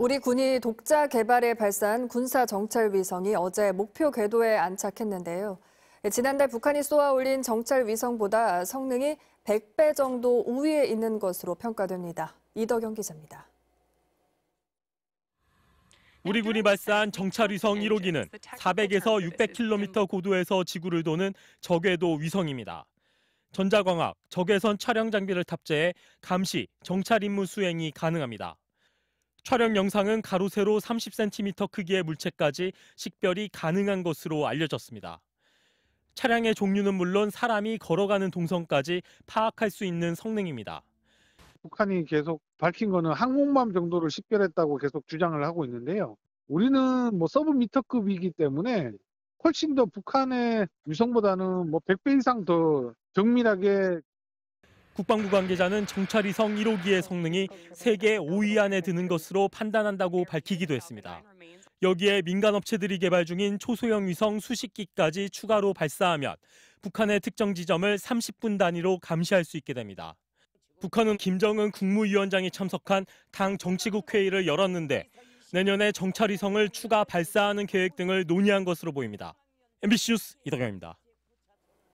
우리 군이 독자 개발에 발사한 군사 정찰 위성이 어제 목표 궤도에 안착했는데요. 예, 지난달 북한이 쏘아 올린 정찰 위성보다 성능이 100배 정도 우위에 있는 것으로 평가됩니다. 이덕영 기자입니다. 우리 군이 발사한 정찰 위성 1호기는 400에서 600km 고도에서 지구를 도는 저궤도 위성입니다. 전자광학, 적외선 촬영 장비를 탑재해 감시, 정찰 임무 수행이 가능합니다. 촬영 영상은 가로 세로 30cm 크기의 물체까지 식별이 가능한 것으로 알려졌습니다. 차량의 종류는 물론 사람이 걸어가는 동선까지 파악할 수 있는 성능입니다. 북한이 계속 밝힌 거는 항공모함 정도를 식별했다고 계속 주장을 하고 있는데요. 우리는 뭐 서브 미터급이기 때문에 훨씬 더 북한의 위성보다는 뭐 100배 이상 더 정밀하게 국방부 관계자는 정찰위성 1호기의 성능이 세계 5위 안에 드는 것으로 판단한다고 밝히기도 했습니다. 여기에 민간 업체들이 개발 중인 초소형 위성 수식 기까지 추가로 발사하면 북한의 특정 지점을 30분 단위로 감시할 수 있게 됩니다. 북한은 김정은 국무위원장이 참석한 당 정치국 회의를 열었는데 내년에 정찰위성을 추가 발사하는 계획 등을 논의한 것으로 보입니다. MBC 뉴스 이덕영입니다.